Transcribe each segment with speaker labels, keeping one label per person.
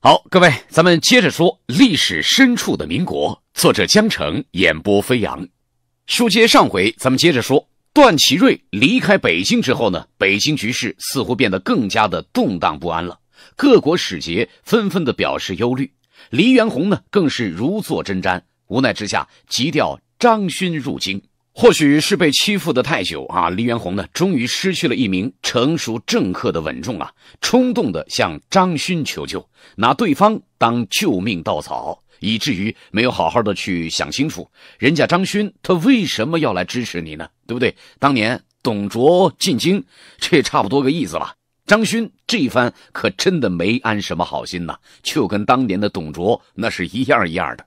Speaker 1: 好，各位，咱们接着说历史深处的民国。作者江城，演播飞扬。书接上回，咱们接着说，段祺瑞离开北京之后呢，北京局势似乎变得更加的动荡不安了。各国使节纷纷的表示忧虑，黎元洪呢更是如坐针毡。无奈之下，急调张勋入京。或许是被欺负的太久啊，黎元洪呢，终于失去了一名成熟政客的稳重啊，冲动的向张勋求救，拿对方当救命稻草，以至于没有好好的去想清楚，人家张勋他为什么要来支持你呢？对不对？当年董卓进京，这差不多个意思吧。张勋这一番可真的没安什么好心呐，就跟当年的董卓那是一样一样的，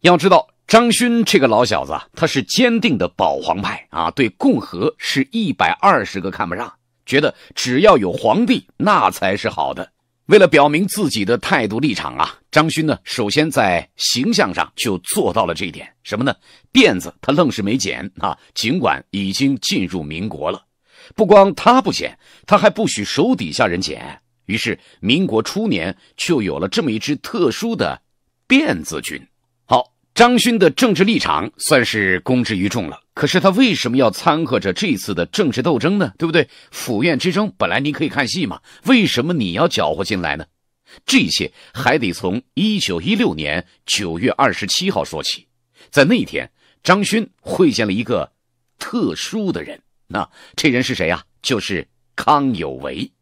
Speaker 1: 要知道。张勋这个老小子，他是坚定的保皇派啊，对共和是一百二十个看不上，觉得只要有皇帝那才是好的。为了表明自己的态度立场啊，张勋呢首先在形象上就做到了这一点。什么呢？辫子他愣是没剪啊，尽管已经进入民国了。不光他不剪，他还不许手底下人剪。于是民国初年就有了这么一支特殊的辫子军。张勋的政治立场算是公之于众了。可是他为什么要掺和着这次的政治斗争呢？对不对？府院之争本来你可以看戏嘛，为什么你要搅和进来呢？这一切还得从一九一六年九月二十七号说起。在那天，张勋会见了一个特殊的人。那这人是谁呀？就是康有为。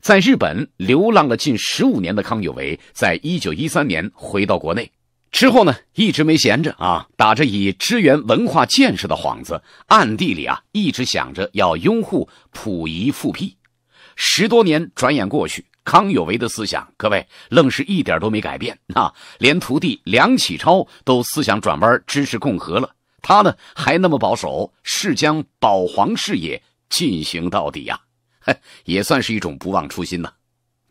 Speaker 1: 在日本流浪了近十五年的康有为，在一九一三年回到国内。之后呢，一直没闲着啊，打着以支援文化建设的幌子，暗地里啊，一直想着要拥护溥仪复辟。十多年转眼过去，康有为的思想，各位愣是一点都没改变。啊！连徒弟梁启超都思想转弯支持共和了，他呢还那么保守，誓将保皇事业进行到底呀。也算是一种不忘初心呢。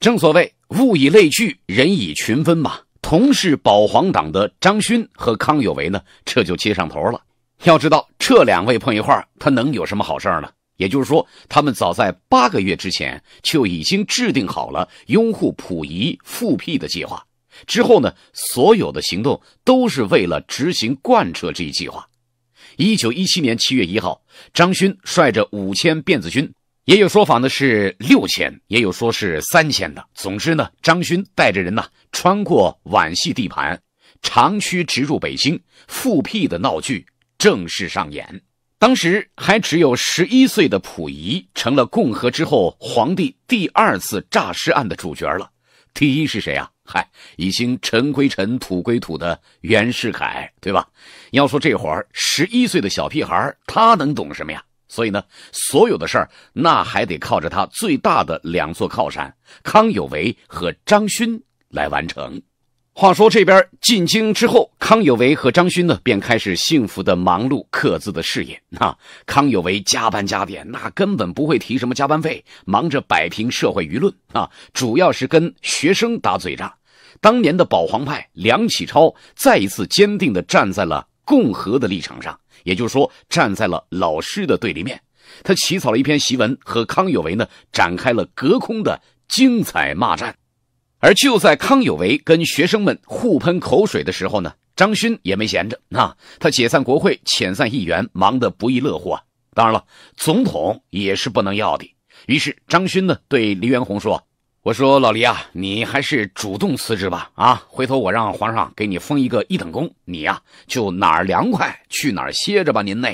Speaker 1: 正所谓物以类聚，人以群分嘛。同是保皇党的张勋和康有为呢，这就接上头了。要知道，这两位碰一块他能有什么好事呢？也就是说，他们早在八个月之前就已经制定好了拥护溥仪复辟的计划，之后呢，所有的行动都是为了执行贯彻这一计划。一九一七年七月一号，张勋率着五千辫子军。也有说法的是六千，也有说是三千的。总之呢，张勋带着人呢，穿过皖系地盘，长驱直入北京，复辟的闹剧正式上演。当时还只有十一岁的溥仪成了共和之后皇帝第二次诈尸案的主角了。第一是谁啊？嗨，已经尘归尘，土归土的袁世凯，对吧？要说这会儿十一岁的小屁孩，他能懂什么呀？所以呢，所有的事儿那还得靠着他最大的两座靠山康有为和张勋来完成。话说这边进京之后，康有为和张勋呢便开始幸福的忙碌刻字的事业啊。康有为加班加点，那根本不会提什么加班费，忙着摆平社会舆论啊。主要是跟学生打嘴仗。当年的保皇派梁启超再一次坚定地站在了共和的立场上。也就是说，站在了老师的对立面，他起草了一篇檄文，和康有为呢展开了隔空的精彩骂战。而就在康有为跟学生们互喷口水的时候呢，张勋也没闲着，啊，他解散国会、遣散议员，忙得不亦乐乎。啊。当然了，总统也是不能要的。于是张勋呢对黎元洪说。我说老李啊，你还是主动辞职吧！啊，回头我让皇上给你封一个一等功，你呀就哪儿凉快去哪儿歇着吧。您呢，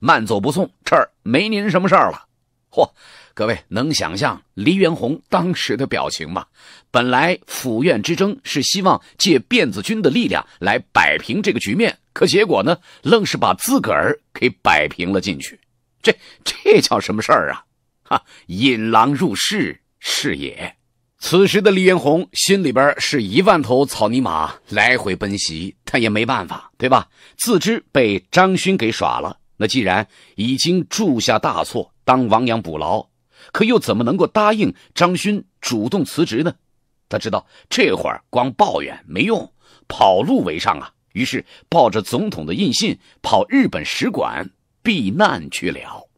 Speaker 1: 慢走不送，这儿没您什么事儿了。嚯，各位能想象黎元洪当时的表情吗？本来府院之争是希望借辫子军的力量来摆平这个局面，可结果呢，愣是把自个儿给摆平了进去。这这叫什么事儿啊？哈，引狼入室是也。此时的黎元洪心里边是一万头草泥马来回奔袭，他也没办法，对吧？自知被张勋给耍了，那既然已经铸下大错，当亡羊补牢，可又怎么能够答应张勋主动辞职呢？他知道这会儿光抱怨没用，跑路为上啊！于是抱着总统的印信跑日本使馆避难去了。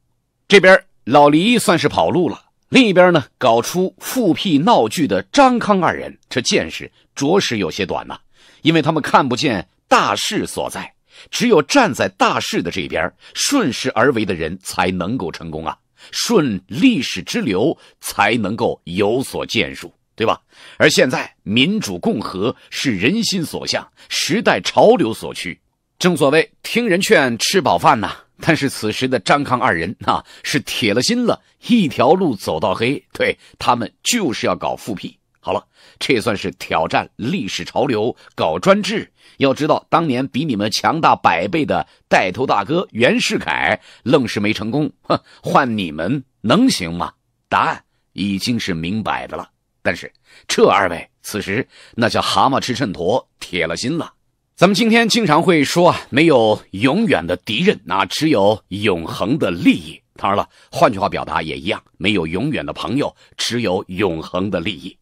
Speaker 1: 这边老黎算是跑路了。另一边呢，搞出复辟闹剧的张康二人，这见识着实有些短呐，因为他们看不见大势所在。只有站在大势的这边，顺势而为的人才能够成功啊，顺历史之流才能够有所建树，对吧？而现在民主共和是人心所向，时代潮流所趋，正所谓听人劝，吃饱饭呐。但是此时的张康二人啊，是铁了心了，一条路走到黑。对他们，就是要搞复辟。好了，这算是挑战历史潮流，搞专制。要知道，当年比你们强大百倍的带头大哥袁世凯，愣是没成功。哼，换你们能行吗？答案已经是明摆的了。但是，这二位此时那叫蛤蟆吃秤砣，铁了心了。咱们今天经常会说啊，没有永远的敌人，那只有永恒的利益。当然了，换句话表达也一样，没有永远的朋友，只有永恒的利益。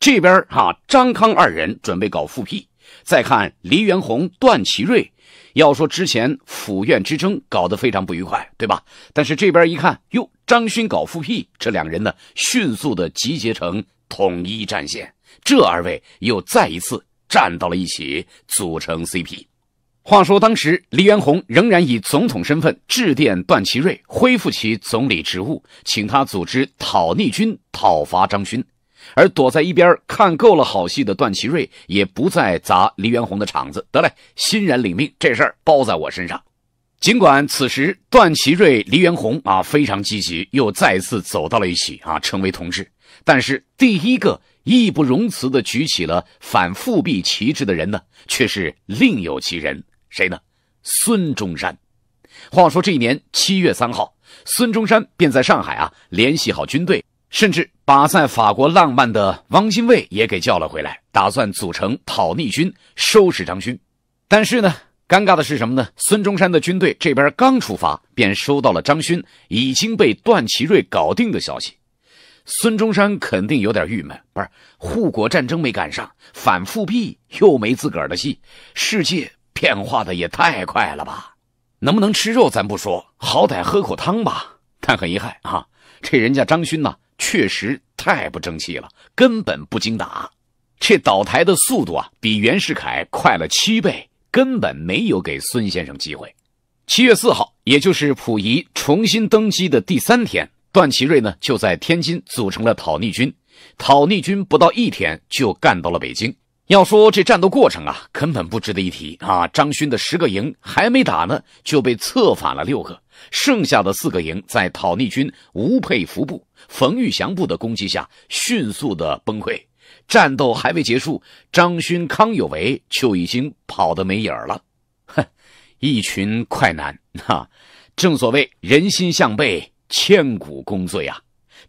Speaker 1: 这边哈，张康二人准备搞复辟。再看黎元洪、段祺瑞，要说之前府院之争搞得非常不愉快，对吧？但是这边一看，哟，张勋搞复辟，这两个人呢，迅速的集结成统一战线，这二位又再一次。站到了一起，组成 CP。话说，当时黎元洪仍然以总统身份致电段祺瑞，恢复其总理职务，请他组织讨逆军讨伐张勋。而躲在一边看够了好戏的段祺瑞也不再砸黎元洪的场子，得嘞，欣然领命，这事儿包在我身上。尽管此时段祺瑞、黎元洪啊非常积极，又再次走到了一起啊，成为同志，但是第一个。义不容辞的举起了反复辟旗帜的人呢，却是另有其人。谁呢？孙中山。话说这一年七月三号，孙中山便在上海啊联系好军队，甚至把在法国浪漫的汪精卫也给叫了回来，打算组成讨逆军收拾张勋。但是呢，尴尬的是什么呢？孙中山的军队这边刚出发，便收到了张勋已经被段祺瑞搞定的消息。孙中山肯定有点郁闷，不是护国战争没赶上，反复辟又没自个儿的戏，世界变化的也太快了吧？能不能吃肉咱不说，好歹喝口汤吧。但很遗憾啊，这人家张勋呢，确实太不争气了，根本不经打，这倒台的速度啊，比袁世凯快了七倍，根本没有给孙先生机会。七月四号，也就是溥仪重新登基的第三天。段祺瑞呢，就在天津组成了讨逆军，讨逆军不到一天就干到了北京。要说这战斗过程啊，根本不值得一提啊！张勋的十个营还没打呢，就被策反了六个，剩下的四个营在讨逆军吴佩孚部、冯玉祥部的攻击下迅速的崩溃。战斗还未结束，张勋、康有为就已经跑得没影儿了。哼，一群快男哈！正所谓人心向背。千古功罪啊！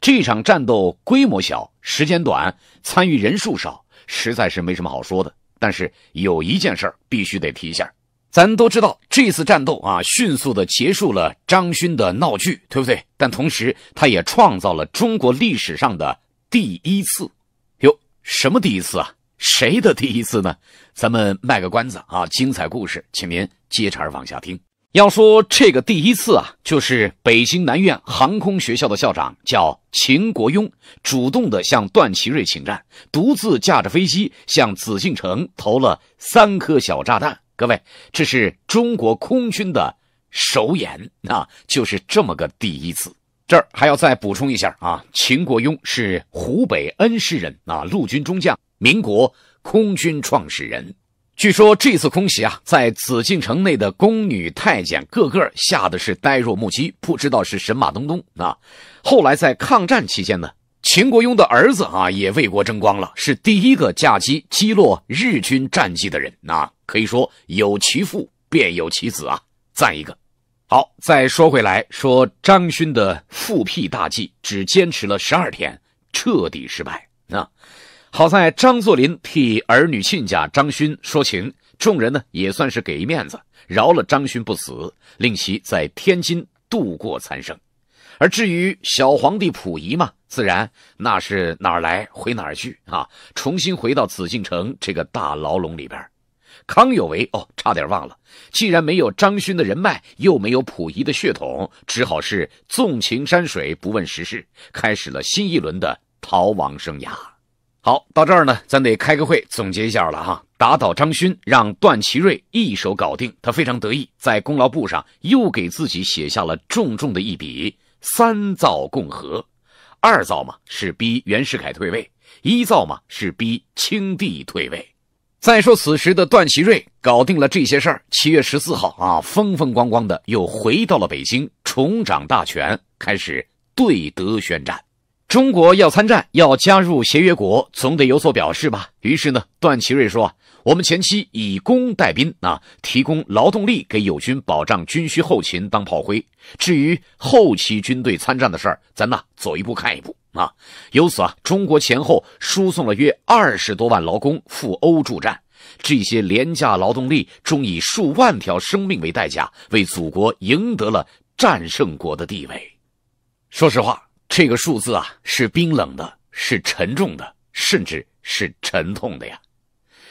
Speaker 1: 这场战斗规模小，时间短，参与人数少，实在是没什么好说的。但是有一件事必须得提一下，咱都知道这次战斗啊，迅速的结束了张勋的闹剧，对不对？但同时，他也创造了中国历史上的第一次。哟，什么第一次啊？谁的第一次呢？咱们卖个关子啊！精彩故事，请您接茬往下听。要说这个第一次啊，就是北京南苑航空学校的校长叫秦国雍，主动的向段祺瑞请战，独自驾着飞机向紫禁城投了三颗小炸弹。各位，这是中国空军的首演啊，就是这么个第一次。这儿还要再补充一下啊，秦国雍是湖北恩施人啊，陆军中将，民国空军创始人。据说这次空袭啊，在紫禁城内的宫女太监个个吓得是呆若木鸡，不知道是神马东东啊。后来在抗战期间呢，秦国雍的儿子啊也为国争光了，是第一个驾机击落日军战机的人。啊。可以说有其父便有其子啊，赞一个。好，再说回来说张勋的复辟大计只坚持了十二天，彻底失败。那。好在张作霖替儿女亲家张勋说情，众人呢也算是给一面子，饶了张勋不死，令其在天津度过残生。而至于小皇帝溥仪嘛，自然那是哪儿来回哪儿去啊，重新回到紫禁城这个大牢笼里边。康有为哦，差点忘了，既然没有张勋的人脉，又没有溥仪的血统，只好是纵情山水，不问时事，开始了新一轮的逃亡生涯。好，到这儿呢，咱得开个会总结一下了哈。打倒张勋，让段祺瑞一手搞定，他非常得意，在功劳簿上又给自己写下了重重的一笔。三造共和，二造嘛是逼袁世凯退位，一造嘛是逼清帝退位。再说此时的段祺瑞搞定了这些事儿，七月十四号啊，风风光光的又回到了北京，重掌大权，开始对德宣战。中国要参战，要加入协约国，总得有所表示吧。于是呢，段祺瑞说：“我们前期以工代兵啊，提供劳动力给友军保障军需后勤，当炮灰。至于后期军队参战的事儿，咱呐走一步看一步啊。”由此啊，中国前后输送了约二十多万劳工赴欧助战。这些廉价劳动力终以数万条生命为代价，为祖国赢得了战胜国的地位。说实话。这个数字啊，是冰冷的，是沉重的，甚至是沉痛的呀。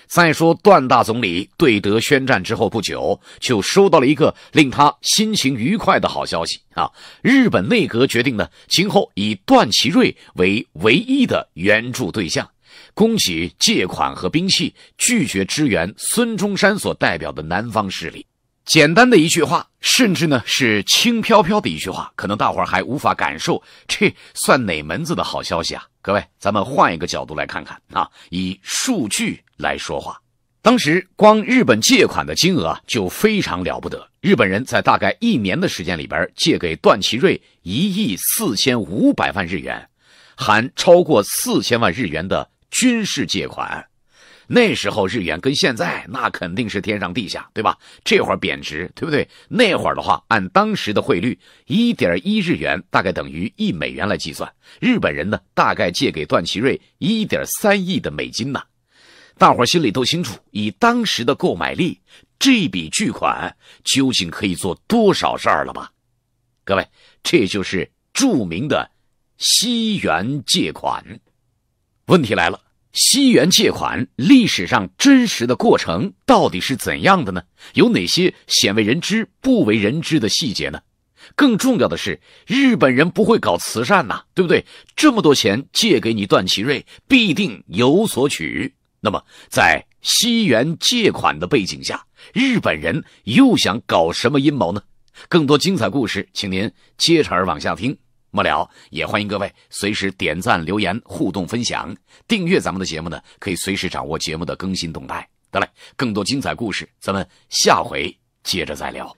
Speaker 1: 再说，段大总理对德宣战之后不久，就收到了一个令他心情愉快的好消息啊！日本内阁决定呢，今后以段祺瑞为唯一的援助对象，供给借款和兵器，拒绝支援孙中山所代表的南方势力。简单的一句话，甚至呢是轻飘飘的一句话，可能大伙儿还无法感受，这算哪门子的好消息啊？各位，咱们换一个角度来看看啊，以数据来说话。当时光日本借款的金额啊就非常了不得，日本人在大概一年的时间里边借给段祺瑞一亿四千五百万日元，含超过四千万日元的军事借款。那时候日元跟现在那肯定是天上地下，对吧？这会儿贬值，对不对？那会儿的话，按当时的汇率，一点一日元大概等于一美元来计算，日本人呢大概借给段祺瑞一点三亿的美金呢。大伙儿心里都清楚，以当时的购买力，这笔巨款究竟可以做多少事儿了吧？各位，这就是著名的西元借款。问题来了。西园借款历史上真实的过程到底是怎样的呢？有哪些鲜为人知、不为人知的细节呢？更重要的是，日本人不会搞慈善呐，对不对？这么多钱借给你段祺瑞，必定有所取。那么，在西园借款的背景下，日本人又想搞什么阴谋呢？更多精彩故事，请您接茬往下听。末了，也欢迎各位随时点赞、留言、互动、分享、订阅咱们的节目呢，可以随时掌握节目的更新动态。得嘞，更多精彩故事，咱们下回接着再聊。